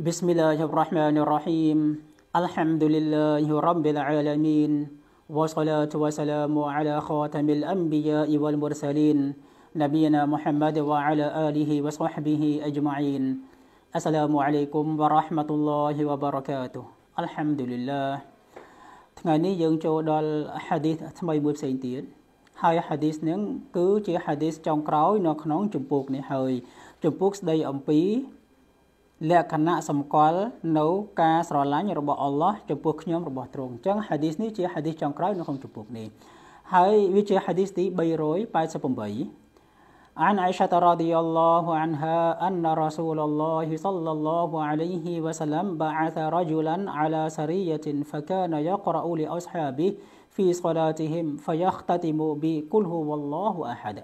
بسم الله الرحمن الرحيم الحمد لله رب العالمين والصلاة والسلام على خاتم الأنبياء والمرسلين نبينا محمد وعلى آله وصحبه أجمعين السلام عليكم ورحمة الله وبركاته الحمد لله تغني دال حديث حديث حديث تمي هاي كو ថ្ងៃនេះយើងចូលដល់ hadith جمبوك hadith جمبوك سدي أمبي លក្ខណៈសម្គាល់នៅការស្រឡាញ់របស់អល់ឡោះចំពោះខ្ញុំរបស់ទ្រង់អញ្ចឹងហាឌីសនេះជា ហាឌីសចុងក្រោយនៅក្នុងជំពូកនេះហើយវាជាហាឌីសទី388 عن عائشة رضي الله عنها أن رسول الله صلى الله عليه وسلم بعث رجلا على سرية فكان يقرأ لأصحابه في صلاتهم فيختتم بقل هو الله أحد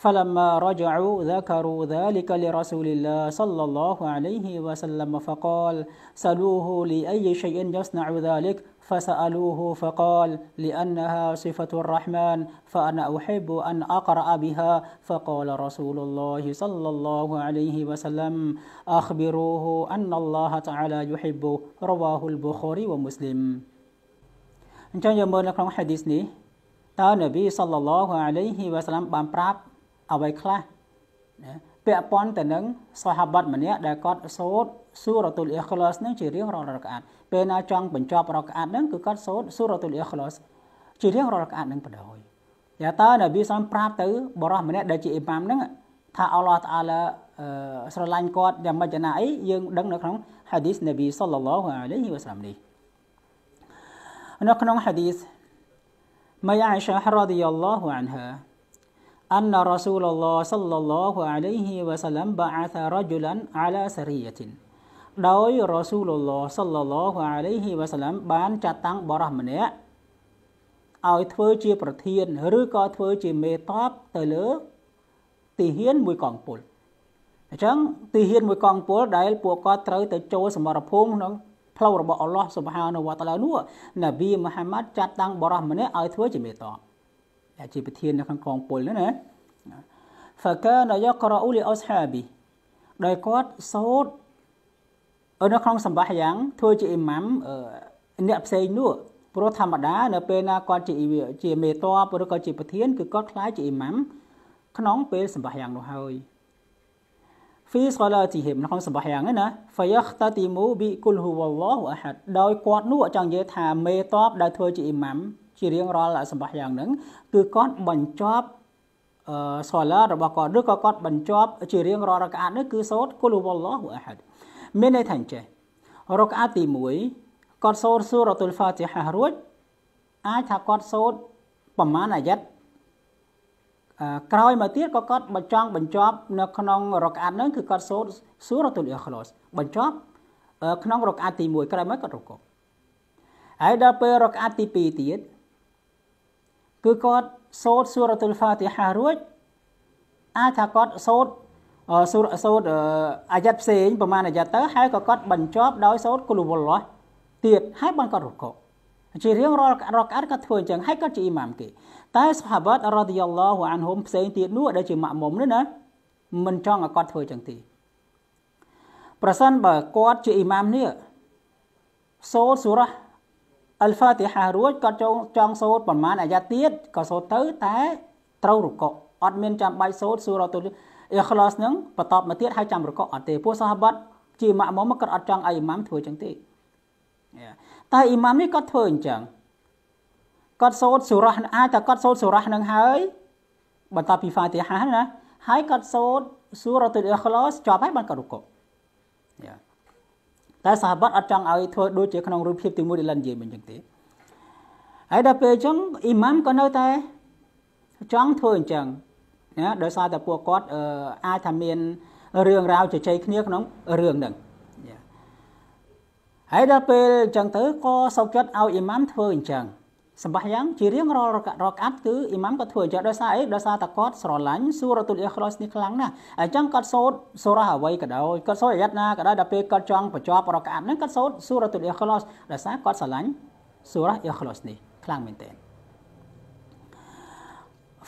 فلما رجعوا ذكروا ذلك لرسول الله صلى الله عليه وسلم فقال سلوه لأي شيء يصنع ذلك فسألوه فقال لأنها صفة الرحمن فأنا أحب أن أقرأ بها فقال رسول الله صلى الله عليه وسلم أخبروه أن الله تعالى يحب رواه البخاري ومسلم عليه وسلم នេះតើនប៊ីសល្លឡោះអាឡៃហ៊ីវ៉ាសឡាំបានប្រាប់អ្វីខ្លះណាពាក់ព័ន្ធទៅនឹងសាហាប័តម្នាក់ដែលគាត់ សូត្រសូរ៉ាតុលអ៊ីខ្លាសនឹងជារៀងរាល់រកាតពេលណាចង់បញ្ចប់រកាតនឹងគឺគាត់សូត្រសូរ៉ាតុលអ៊ីខ្លាសជារៀងរាល់រកាតនឹងបណ្ដោយយ៉ាតើនប៊ីសនប្រាប់ទៅបរិះម្នាក់ដែលជាអ៊ីម៉ាមនឹងថាអល់ឡោះតាឡាស្រឡាញ់គាត់យ៉ាងម៉េចណាអីយើងដឹងនៅក្នុងហាឌីសនប៊ីសល្លឡោះអាឡៃហ៊ីវ៉ាសាឡាមនេះនៅក្នុងហាឌីសម៉ៃអាយសារ៉ាឌីយ៉ាឡោះអានហា أن رسول الله صلى الله عليه وسلم بعث رجلا على سرية ដោយរ៉ាស៊ូលឡោះសលឡោះអាឡៃហ៊ីវ៉ាសាឡាំ បានចាត់តាំងបរិះម្នាក់ឲ្យធ្វើជាប្រធានឬក៏ធ្វើជាមេតបទៅលើទីហ៊ានមួយកងពលអញ្ចឹងទីហ៊ានមួយកងពលដែលពួកគាត់ត្រូវទៅចូលសមរភូមិក្នុងផ្លូវរបស់អល់ឡោះសុបហានវតាឡានោះណាប៊ីមូហាម៉ាត់ចាត់តាំងបរិះម្នាក់ឲ្យធ្វើជាមេតបជាប្រធាននៅក្នុងកងពលហ្នឹងណា فكان يقرأ لأصحابه ដោយគាត់សូត្រនៅក្នុង សម្បាសយ៉ាង ធ្វើជាអ៊ីម៉ាំអ្នកផ្សេងនោះព្រោះធម្មតានៅពេលណាគាត់ជាជាមេតបឬក៏ជាប្រធានគឺគាត់ខ្លាចជាអ៊ីម៉ាំក្នុងពេលសម្បាសយ៉ាងនោះហើយ في صلاتهم នៅក្នុងសម្បាសយ៉ាងហ្នឹងណា فيختتموا بكل هو الله احد ដោយគាត់នោះចង់និយាយថាមេតបដែលធ្វើជាអ៊ីម៉ាំជារៀងរាល់សម្បះយ៉ាងហ្នឹងគឺគាត់បញ្ចប់សាឡារបស់គាត់ឬក៏គាត់បញ្ចប់ជារៀងរាល់រកាតនេះគឺសូត្រគុលវ៉ាឡោះអាហាត់មានន័យថាអញ្ចេះរកាតទី1គាត់សូត្រសូរ៉ាតុលហ្វាទីហារួចអាចថាគាត់សូត្រប្រមាណអាយ៉ាត់ក្រោយមកទៀតក៏គាត់បញ្ចង់បញ្ចប់នៅក្នុងរកាតហ្នឹងគឺគាត់សូត្រសូរ៉ាតុលអ៊ីខ្លោសបញ្ចប់ក្នុងរកាតទី1ក្រោយមកគាត់រកប់ហើយដល់ពេលរកាតទី2ទៀតគឺគាត់សូត្រសូរ៉ាតុលហ្វាទីហារួចអាចថាគាត់សូត្រសូត្រសូត្រអាយ៉ាត់ផ្សេងប្រហែលអាយ៉ាត់ទៅហើយក៏គាត់បញ្ចប់ដោយសូត្រគុលវលឡោះទៀតហើយបានគាត់រុកោជារៀងរាល់រកអាត់គាត់ធ្វើអញ្ចឹងហើយគាត់ជាអ៊ីម៉ាមគេតែសហាបាតរ៉ាឌីយ៉ាឡោះអានហុំផ្សេងទៀតនោះដែលជាម៉ាក់មុំនេះណាមិនចង់ឲ្យគាត់ធ្វើអញ្ចឹងទេប្រសិនបើគាត់ជាអ៊ីម៉ាមនេះសូត្រសូរ៉ាអលហ្វាទីហារួចគាត់ចង់ចង់សូត្រប្រមាណអាយ៉ាទៀតក៏សូត្រទៅតែត្រូវរកុអត់មានចាំបាច់សូត្រសូរ៉ាតុលអ៊ីខ្លាសនឹងបន្តមកទៀតហើយចាំរកុអត់ទេពួកសាហាបតជាម៉ាក់មុំគាត់អត់ចង់ឲ្យអ៊ីម៉ាំធ្វើចឹងទេតែអ៊ីម៉ាំនេះគាត់ធ្វើអញ្ចឹងគាត់សូត្រសូរ៉ាអាចតែគាត់សូត្រសូរ៉ានឹងហើយ បន្តពីហ្វាទីហាណាហើយគាត់សូត្រសូរ៉ាតុលអ៊ីខ្លាសចប់ហើយបានគាត់រកុយ៉ាតែសហបត្តិអត់ចង់ឲ្យធ្វើដូចជាក្នុងរូបភាពទីមួយដែលលិននិយាយមិញចឹងទេហើយដល់ពេលអញ្ចឹងអ៊ីម៉ាំក៏នៅតែចង់ធ្វើអញ្ចឹងណាដោយសារតែពួកគាត់អាចថាមានរឿងរ៉ាវជជែកគ្នាក្នុងរឿងហ្នឹងហើយដល់ពេលអញ្ចឹងទៅក៏សុកចិត្តឲ្យអ៊ីម៉ាំធ្វើអញ្ចឹងសម្បះយ៉ាង ជារៀងរាល់រកអាត់គឺអ៊ីម៉ាំគាត់ធ្វើចោះដោយសារអីដោយសារតែគាត់ស្រឡាញ់សូរ៉ាទុលអ៊ីខ្លាសនេះខ្លាំងណាស់អញ្ចឹងគាត់សូត្រសូរ៉ាអ្វីក៏ដោយគាត់សូត្រអាយ៉ាត់ណាក៏ដោយដល់ពេលគាត់ចង់បញ្ចប់រកអាត់ហ្នឹងគាត់សូត្រសូរ៉ាទុលអ៊ីខ្លាសដោយសារគាត់ស្រឡាញ់សូរ៉ាអ៊ីខ្លាសនេះខ្លាំងមែនទែន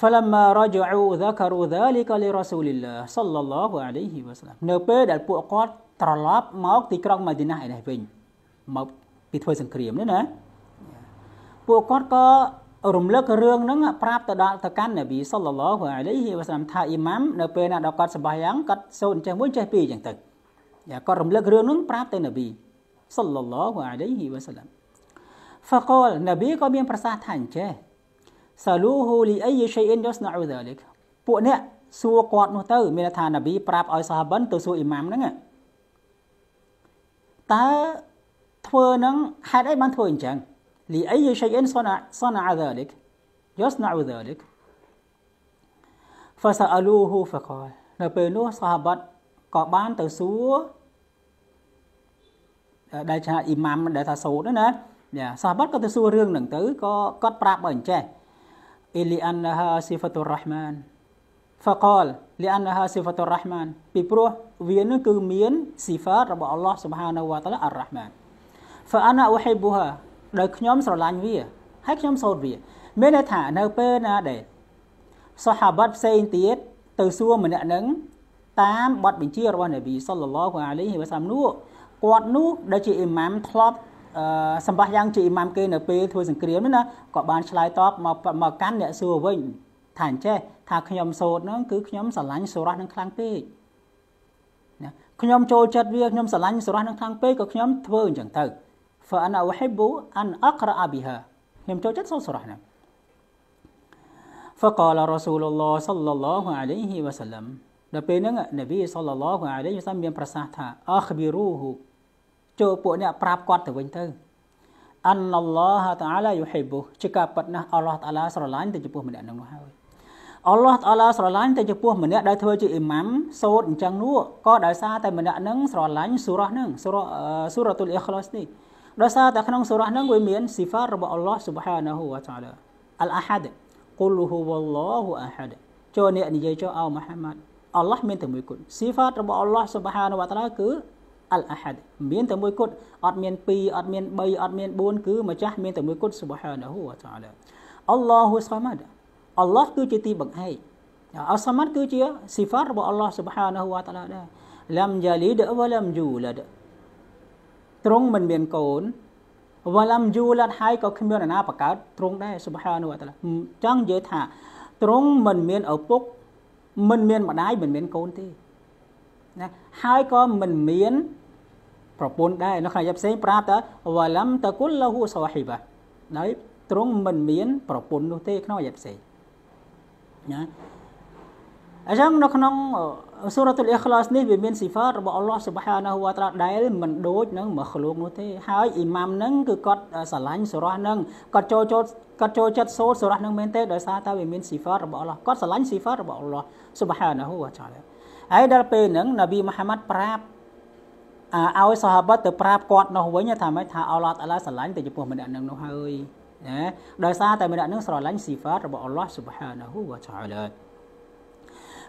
فلما رجعوا ذكروا ذلك لرسول الله صلى الله عليه وسلم នៅពេលដែលពួកគាត់ត្រឡប់មកទីក្រុងម៉ាឌីណាឯនេះវិញមកពីធ្វើសង្គ្រាមនេះណាពួកគាត់ក៏រំលឹករឿងហ្នឹងប្រាប់ទៅដល់ទៅកាន់នប៊ីសុលឡឡោះអាឡៃហ៊ីវ៉ាសាំថាអ៊ីម៉ាំនៅពេលណាដល់គាត់សបាយ៉ាងគាត់សូត្រអញ្ចឹងមួយចេះពីរអញ្ចឹងទៅគាត់រំលឹករឿងហ្នឹងប្រាប់ទៅនប៊ីសុលឡឡោះអាឡៃហ៊ីវ៉ាសាឡាំហ្វាកលនប៊ីក៏មានប្រសាសន៍ថាអញ្ចេះសាលូហ៊ូលីអៃយេឆៃអ៊ីនយសណាអូដាលិកពួកអ្នកសួរគាត់នោះទៅមានថានប៊ីប្រាប់ឲ្យសាហាបិនទៅសួរអ៊ីម៉ាំហ្នឹងតើធ្វើហ្នឹងហេតុអីបានធ្វើអញ្ចឹង لأي شيء صنع, صنع ذلك يصنع ذلك فسألوه فقال នៅពេលនោះសហបត្តិក៏បានទៅសួរដែលជាអ៊ីម៉ាំដែលថាសូត្រណាយ៉ាសហបត្តិក៏ទៅសួររឿងហ្នឹងទៅក៏គាត់ប្រាប់បើអញ្ចេះអ៊ីលីអានហាស៊ីហ្វាតុរ៉ាហ្មាន فقال لأنها صفة الرحمن ពីព្រោះវានឹងគឺមាន صفات របស់ Allah سبحانه และ تعالى الرحمن فأنا أحبها ដោយខ្ញុំស្រឡាញ់វាហើយខ្ញុំសូត្រវា មានន័យថានៅពេលណាដែលសហាបតផ្សេងទៀតទៅសួរម្នាក់នឹង តាមបទបញ្ជារបស់នប៊ីសុលឡោះអាលីហ៊ីវ៉ាសាមនោះគាត់នោះដែលជាអ៊ីម៉ាមធ្លាប់សម្បាសយ៉ាងជាអ៊ីម៉ាមគេនៅពេលធ្វើសង្គ្រាមណាក៏បានឆ្លើយតបមកមកកាន់អ្នកសួរវិញ ថាអញ្ចេះថាខ្ញុំសូត្រហ្នឹង គឺខ្ញុំស្រឡាញ់សូរ៉ាស់នឹងខ្លាំងពេកណាខ្ញុំចូលចិត្តវាខ្ញុំស្រឡាញ់សូរ៉ាស់នឹងខ្លាំងពេកក៏ខ្ញុំធ្វើអញ្ចឹងទៅ فأنا أحب أن أقرأ بها لم توجد صورة فقال رسول الله صلى الله عليه وسلم ដល់ពេលហ្នឹងនប៊ីសល្លឡោះអាឡៃហ៊ីវសាំមានប្រសាសន៍ថាអខប៊ីរូហ៊ូចូលពួកអ្នកប្រាប់គាត់ទៅវិញទៅអានឡឡោះតាអាឡាយូហ៊ីប៊ូជាការប៉ັດណាស់អល់ឡោះតាអាឡាស្រឡាញ់ទៅចំពោះម្នាក់ហ្នឹងនោះហើយអល់ឡោះអាឡាស្រឡាញ់ទៅចំពោះម្នាក់ដែលធ្វើជាអ៊ីម៉ាំសូត្រអញ្ចឹងនោះក៏ដោយសារតែម្នាក់ហ្នឹងស្រឡាញ់សូរ៉ាហ្នឹងសូរ៉ាសូរ៉ាតុលអ៊ីខ្លាសនេះដោយសារតែក្នុងសូរ៉ាហ្នឹងវាមានស៊ីហ្វារបស់អល់ឡោះស៊ុបហានាហ៊ូវតាឡាអលអាហាដគុលហ៊ូវឡោហ៊ូអាហាដចូលអ្នកនិយាយចូលអោមូហាម៉ាត់អល់ឡោះមានតែមួយគត់ស៊ីហ្វាតរបស់អល់ឡោះស៊ុបហានាហ៊ូវតាឡាគឺអលអាហាដមានតែមួយគត់អត់មាន2អត់មាន3អត់មាន4គឺម្ចាស់មានតែមួយគត់ស៊ុបហានាហ៊ូវតាឡាអល់ឡោហ៊ូសាម៉ាត់អល់ឡោះគឺជាទីបង្អែកអល់សាម៉ាត់គឺជាស៊ីហ្វាតរបស់អល់ឡោះស៊ុបហានាហ៊ូវតាឡាដែរឡាំយ៉ាលីដវ៉ាឡាំយូឡាដទ្រង់មិនមានកូនវឡំយូលត់ហើយក៏គ្មាននរណាបង្កើតទ្រង់ដែរសុបហានុវតាឡាចង់និយាយថាទ្រង់មិនមានឪពុក មិនមានម្ដាយមិនមានកូនទេណាហើយក៏មិនមានប្រពន្ធដែរនៅក្នុងយ៉ាផ្សេងប្រាប់តើវឡំតគុលលហ៊ូសូហីបាដោយទ្រង់មិនមាន ប្រពន្ធនោះទេក្នុងយ៉ាផ្សេងណាអញ្ចឹងនៅក្នុងសូរ៉ាតុលអ៊ីខ្លាសនេះវាមានស៊ីហ្វាតរបស់អល់ឡោះស៊ុបហានាហ៊ូវ៉ាតាដែលមិនដូចនឹងមកឃ្លោកនោះទេហើយអ៊ីម៉ាមនឹងគឺគាត់ស្រឡាញ់សូរ៉ានឹងគាត់ចូលចូលគាត់ចូលចិត្តសូត្រសូរ៉ានឹងមែនទេដោយសារតែវាមានស៊ីហ្វាតរបស់អល់ឡោះគាត់ស្រឡាញ់ស៊ីហ្វាតរបស់អល់ឡោះស៊ុបហានាហ៊ូវ៉ាតាហើយដល់ពេលហ្នឹងនប៊ីមូហាម៉ាត់ប្រាប់ឲ្យសាហាបទៅប្រាប់គាត់នោះវិញថាម៉េចថាអល់ឡោះតាឡាស្រឡាញ់ទៅចំពោះម្នាក់នឹងនោះហើយណាដោយសារតែម្នាក់នឹងស្រឡាញ់ស៊ីហ្វាតរបស់អល់ឡោះស៊ុបហានាហ៊ូវ៉ាតា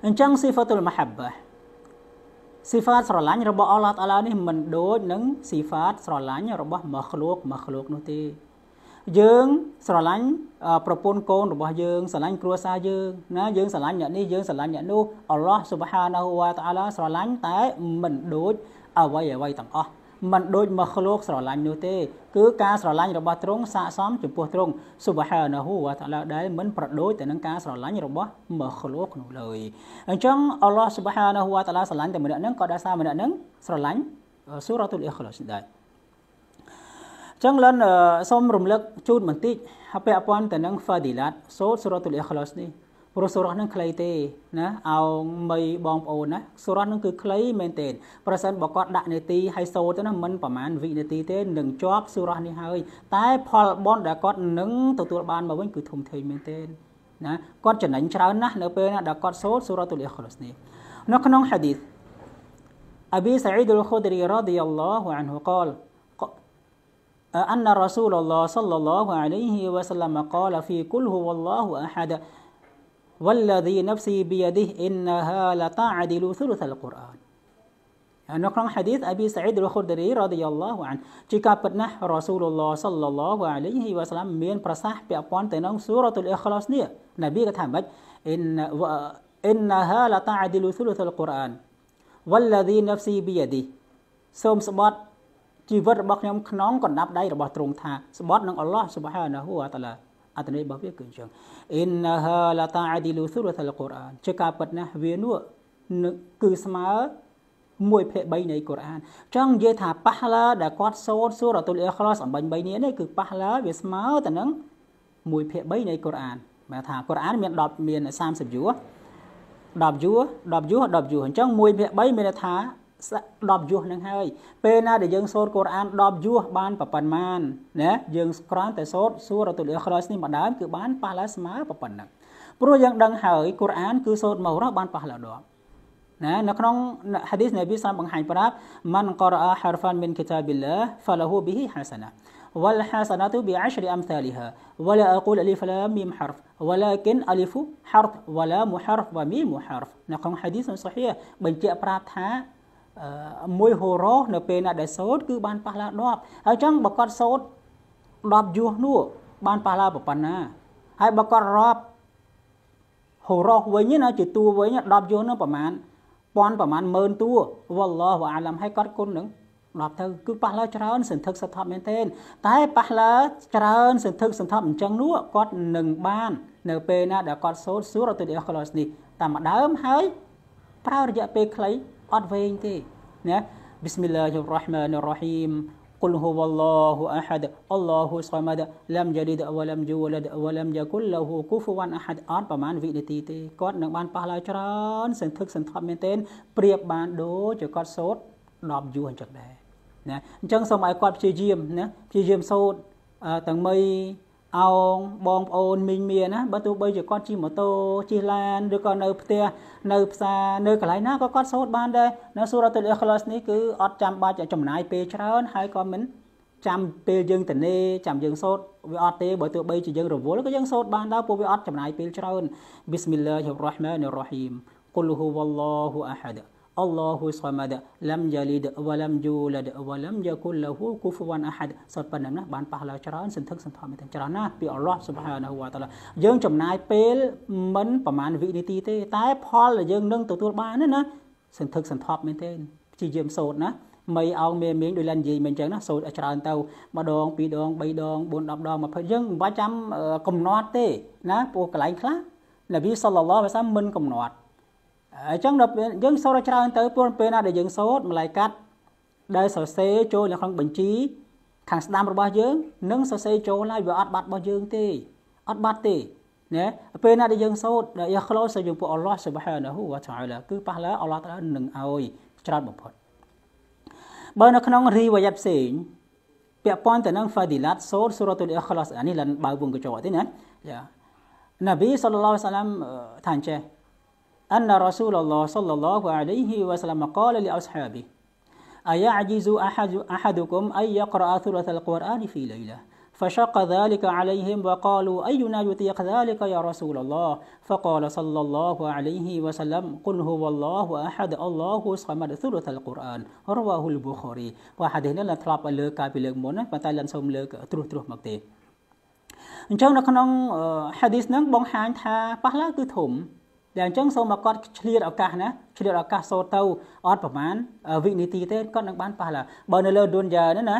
អញ្ចឹង sifatul mahabbah ស៊ីហ្វាតស្រឡាញ់របស់អល់ឡោះតាឡានេះមិនដូចនឹងស៊ីហ្វាតស្រឡាញ់របស់មខ្លូកមខ្លូកនោះទេយើងស្រឡាញ់ប្រពន្ធកូនរបស់យើងស្រឡាញ់គ្រួសារយើងណាយើងស្រឡាញ់អ្នកនេះយើងស្រឡាញ់អ្នកនោះអល់ឡោះស៊ុបហានាហ៊ូវ៉ាតាឡាស្រឡាញ់តែមិនដូចអ្វីអ្វីទាំងអស់មិនដូចមខលូកស្រឡាញ់នោះទេគឺការស្រឡាញ់របស់ទ្រង់ស័កសមចំពោះទ្រង់សុបហានហូវតាឡាដែលមិនប្រដូចទៅនឹងការស្រឡាញ់របស់ មខលូកនោះឡើយអញ្ចឹងអល់ឡោះសុបហានហូវតាឡាស្រឡាញ់តែម្នាក់ហ្នឹងក៏ដោយសារម្នាក់ហ្នឹងស្រឡាញ់សូរ៉ាតុលអ៊ីខ្លាសដែរចឹងលន់សូមរំលឹកជូនបន្តិចហើយពាក់ព័ន្ធទៅនឹងហ្វាឌីឡាតសូត្រសូរ៉ាតុលអ៊ីខ្លាសនេះព្រោះសូរ៉ោះនឹងខ្លីទេណាអោងមីបងប្អូនណាសូរ៉ោះនឹងគឺខ្លីមែនទេប្រសិនបើគាត់ដាក់នេតិឲ្យសូទៅណាមិនប្រហែលវិនាទីទេនឹងជាប់សូរ៉ោះនេះហើយ តែផលបុណ្យដែលគាត់នឹងទទួលបានមកវិញ គឺ ធំធេងមែនទេណាគាត់ចំណេញច្រើនណាស់នៅ ពេលណាដែលគាត់ សូត្រសូរ៉ាតុលអ៊ីខ្លាសនេះនៅក្នុងហាឌីសអប៊ីសាអ៊ីដុលខូឌរីរ៉ាឌីយ៉ាឡោះអានហ៊ូកាល أن رسول الله صلى الله عليه وسلم قال في كل هو الله أحد والذي نفسي بيده إنها لتعدل ثلث القرآن នៅក្នុងហាឌីសអប៊ីសាអ៊ីដរខូដរីរ៉ាឌីយ៉ាឡោះអានជាការពិតណាស់រ៉ាស៊ូលឡោះសល្លឡោះអាឡៃហ៊ីវ៉ាសឡាមមានប្រសាសន៍ពាក់ព័ន្ធទៅនឹងស៊ូរ៉ាតុលអ៊ីខ្លាសនេះនប៊ីក៏ថាម៉េចអ៊ីនអ៊ីនហាឡាតាអឌីលស៊ូលតុលកូរ៉ាន والذي نفسي بيده សូមស្បត់ជីវិតរបស់ខ្ញុំក្នុងកណ្ដាប់ដៃរបស់ទ្រង់ថាស្បត់នឹងអល់ឡោះស៊ុបហានាហ៊ូវតាឡាអត្ថន័យរបស់វាគឺអញ្ចឹង innaha la ta'dilu suratul quran ជាការពិតណាស់វានោះគឺស្មើ1ភាគ3នៃកូរ៉ានចង់និយាយថាប៉ះឡាដែលគាត់សូត្រសូរ៉ាតុលអ៊ីខ្លាស83នេះនេះគឺប៉ះឡាវាស្មើទៅនឹង1ភាគ3នៃកូរ៉ានបើថាកូរ៉ាន មាន10មាន30យូ10យូ10យូ10យូអញ្ចឹង1ភាគ3មានន័យថា10យុះនឹងហើយពេលណាដែលយើងសូត្រកូរ៉ាន10យុះបានប្រប៉ុន្មានណាយើងគ្រាន់តែសូត្រសួររតុលអ៊ីខ្លោសនេះម្ដងគឺបានប៉ះឡាស្មើប្រប៉ុណ្ណឹងព្រោះយើងដឹងហើយកូរ៉ានគឺសូត្រមករស់បានប៉ះឡាដបណានៅក្នុងហាឌីសនៃវិសាបង្ហាញប្រាប់ម៉ាន់កូរ៉ាហារហ្វានមិនគីតាប៊ីឡាហ្វាឡាហ៊ូប៊ីហ៊ីហាសាណា والحسنات بعشر أمثالها ولا أقول ألف لام ميم حرف ولكن ألف حرف ولا محرف وميم حرف នៅក្នុង حديث صحيح បញ្ជាក់ប្រាប់ថាមួយហូរ៉ូនៅ ពេលណាដែលសូត្រគឺបានប៉ះឡា10ហើយចឹងបើគាត់សូត្រ10យោះនោះបានប៉ះឡាប៉ុណ្ណាហើយបើគាត់រាប់ហូរ៉ូវិញណាជាតួវិញ10យោះនោះប្រហែលពាន់ប្រហែលម៉ឺនតួវ៉ាឡោះវ៉ាអាឡាំហើយគាត់គុណនឹង10ទៅគឺប៉ះឡាច្រើន សន្ធឹកសន្ធប់មែនទេតែប៉ះឡាច្រើនសន្ធឹកសន្ធប់អញ្ចឹងនោះគាត់នឹងបាននៅពេលណាដែលគាត់សូត្រស៊ូរ៉ាទុលអ៊ីខ្លោសនេះតាមម្ដើមហើយប្រើរយៈពេលខ្លីអត់វែងទេណាប៊ីស្មិលឡាហ៊ីររ៉ាហ្មានរ៉ាហ៊ីម قل هو الله أحد الله صمد لم يلد ولم يولد ولم يكن له كفوا أحد អត់ប្រហែលវិនាទីទេគាត់នឹងបានប៉ះឡើងច្រើនសន្ធឹកសន្ធាប់មែនទែនប្រៀបបានដូចជាគាត់សូត្រ10យូរអញ្ចឹងដែរណាអញ្ចឹងសូមឲ្យគាត់ព្យាយាមណាព្យាយាមសូត្រទាំងមីអោងបងប្អូនមីងមៀណាបើទោះបីជាគាត់ជិះម៉ូតូជិះឡានឬក៏នៅផ្ទះនៅផ្សារនៅកន្លែងណាក៏គាត់សូត្របានដែរនៅសូរ៉ាតុលអ៊ីខ្លាសនេះគឺអត់ចាំបាច់ចំណាយពេលច្រើនហើយក៏មិនចាំពេលយើងតនេចាំយើងសូត្រវាអត់ទេបើទោះបីជាយើងរវល់ក៏យើងសូត្របានដែរព្រោះវាអត់ចំណាយពេលច្រើនប៊ីស្មិលឡាហ៊ីរ៉ាហ្មានីរ៉ាហ៊ីមគុលហ៊ូវ៉ាល់ឡាហ៊ូអាហាដ Allahu samad lam yalid wa lam yulad wa lam yakul lahu kufuwan ahad សូត្រប៉ុណ្ណឹងណាបានប៉ះឡើងច្រើនសន្ធឹកសន្ធាប់ទាំងច្រើនណាពីអល់ឡោះ Subhanahu wa ta'ala យើងចំណាយពេលមិនប្រហែលវិនាទីទេ តែផលដែលយើងនឹងទទួលបានណាសន្ធឹកសន្ធាប់មែនទេព្យាយាមសូត្រណាមីអោងមេមៀងដោយឡាននិយាយមិនចឹងណាសូត្រឲ្យច្រើនទៅម្ដងពីរដងបីដង4 10ដង20យើងមិនបាច់ចាំកំណត់ទេ ណាព្រោះកន្លែងខ្លះនប៊ីសល្លឡោះវាសាមិនកំណត់អញ្ចឹងដល់យើង សូត្រឲ្យច្រើនទៅពលពេលណាដែលយើងសូត្រម្លាយកាត់ដែលសរសេរចូលនៅក្នុងបញ្ជីខាងស្ដាំរបស់យើងនឹងសរសេរចូលហើយវាអត់បាត់របស់យើងទេអត់បាត់ទេណាពេលណាដែលយើងសូត្រដែលយើង close យើងពួកអល់ឡោះ Subhanahu wa ta'ala គឺប៉ះឡើអល់ឡោះត្រូវនឹងឲ្យច្រើនបំផុតបើនៅក្នុងរីវ៉ាយ៉ាត់ផ្សេង ពាក់ព័ន្ធទៅនឹង Fadilat សូត្រ Suratul Ikhlas អានេះឡើងបើវងកញ្ចក់ទេណាយ៉ាណាប៊ីសល្លឡោះសាឡាមថាអញ្ចេះ أن رسول الله صلى الله عليه وسلم قال لأصحابه أيعجز أحد أحدكم أن يقرأ ثلث القرآن في ليلة فشق ذلك عليهم وقالوا أينا يطيق ذلك يا رسول الله فقال صلى الله عليه وسلم قل هو الله أحد الله صمد ثلث القرآن رواه البخاري وحده لنا طلب لك بلغ مونة فتالا سوم لك تروح تروح مكتب ان شاء الله អញ្ចឹងនៅក្នុងហាឌីសហ្នឹងបង្ហាញថាប៉ះឡើងគឺធំដែលអញ្ចឹងសូមមកគាត់ឆ្លៀតឱកាសណាឆ្លៀតឱកាសសូទៅអត់ប្រហែលវិនាទីទេគាត់នឹងបានប៉ះឡើបើនៅលើឌុនយ៉ានេះណា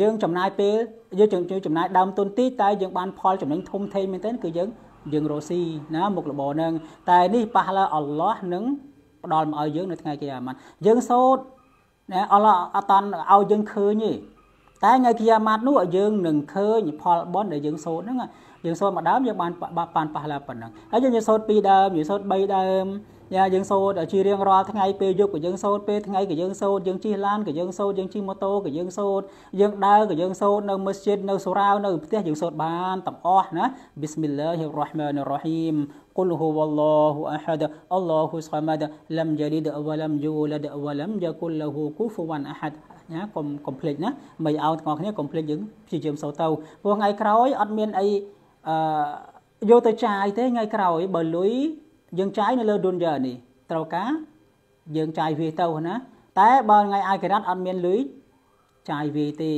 យើងចំណាយពេលយើងចំណាយដើមទុនតិចតែយើងបានផលចំណេញធំធេងមែនទែនគឺយើងយើងរស់ស៊ីណាមុខលបនឹង តែនេះប៉ះឡើអល់ឡោះនឹងផ្ដល់មកឲ្យយើងនៅថ្ងៃគេអាម៉ាត់យើងសូត្រណាអល់ឡោះអត់តន់ឲ្យយើងឃើញទេតែថ្ងៃគិយាម៉ាត់នោះយើងនឹងឃើញផលបន់ដែលយើងសូត្រហ្នឹងយើងសូត្រមកដើមយើងបានបានប៉ះឡាប៉ុណ្ណឹងហើយយើងសូត្រពីដើមយើងសូត្រ3ដើមយ៉ាយើងសូត្រជារៀងរាល់ថ្ងៃពេលយប់ក៏យើងសូត្រពេលថ្ងៃក៏យើងសូត្រយើងជិះឡានក៏យើងសូត្រយើងជិះម៉ូតូក៏យើងសូត្រយើងដើរក៏យើងសូត្រនៅមស្ជីតនៅសូរ៉ាវនៅផ្ទះយើងសូត្របានទាំងអស់ណាប៊ីស្មិលឡាហ៊ីរ៉ាហ្មានីរ៉ាហ៊ីម قل هو الله أحد الله الصمد لم يلد ولم يولد ولم يكن له كفوا أحد ណាកុំកុំភ្លេចណាមិនឲ្យទាំងអស់គ្នាកុំភ្លេចយើងព្យាយាមសូទៅព្រោះថ្ងៃក្រោយអត់មានអីអឺយកទៅចាយទេថ្ងៃក្រោយបើលុយយើងចាយនៅលើឌុនយ៉ានេះត្រូវការយើងចាយវាទៅណាតែបើថ្ងៃអាខិរ៉ាត់អត់មានលុយចាយវាទេ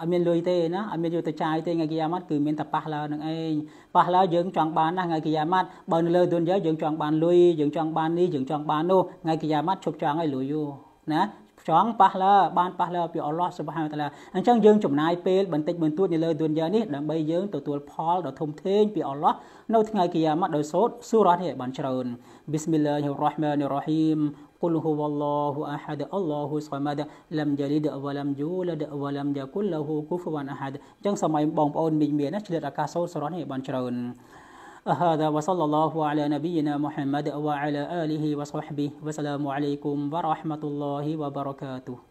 អត់មានលុយទេណាអត់មានយកទៅចាយទេថ្ងៃគីយ៉ាម៉ាត់គឺមានតែប៉ះឡើនឹងឯងប៉ះឡើយើងចង់បានណាថ្ងៃគីយ៉ាម៉ាត់បើនៅលើឌុនយ៉ាយើងចង់បានលុយយើងចង់បាននេះយើងចង់បាននោះថ្ងៃគីយ៉ាម៉ាត់ឈប់ចង់ឲ្យលុយយូណាចង់ប៉ះលើបានប៉ះលើពីអល់ឡោះសុបហានតាឡាអញ្ចឹងយើងចំណាយពេលបន្តិចបន្តួចនៅលើឌុនយ៉ានេះដើម្បីយើងទទួលផលដ៏ធំធេងពីអល់ឡោះនៅថ្ងៃគីយ៉ាម៉ាត់ដោយសូត្រសូរ៉ានេះឲ្យបានច្រើនបិស្មិលឡាហ៊ីរ៉ាហ្មានីរ៉ាហ៊ីម قل هو الله أحد الله صمد لم يلد ولم يولد ولم يكن له كفوا أحد ចឹងសម័យបងប្អូនមីងមានឆ្លៀតឱកាសសូត្រសរនេះបានច្រើន هذا وصلى الله على نبينا محمد وعلى آله وصحبه وسلام عليكم ورحمة الله وبركاته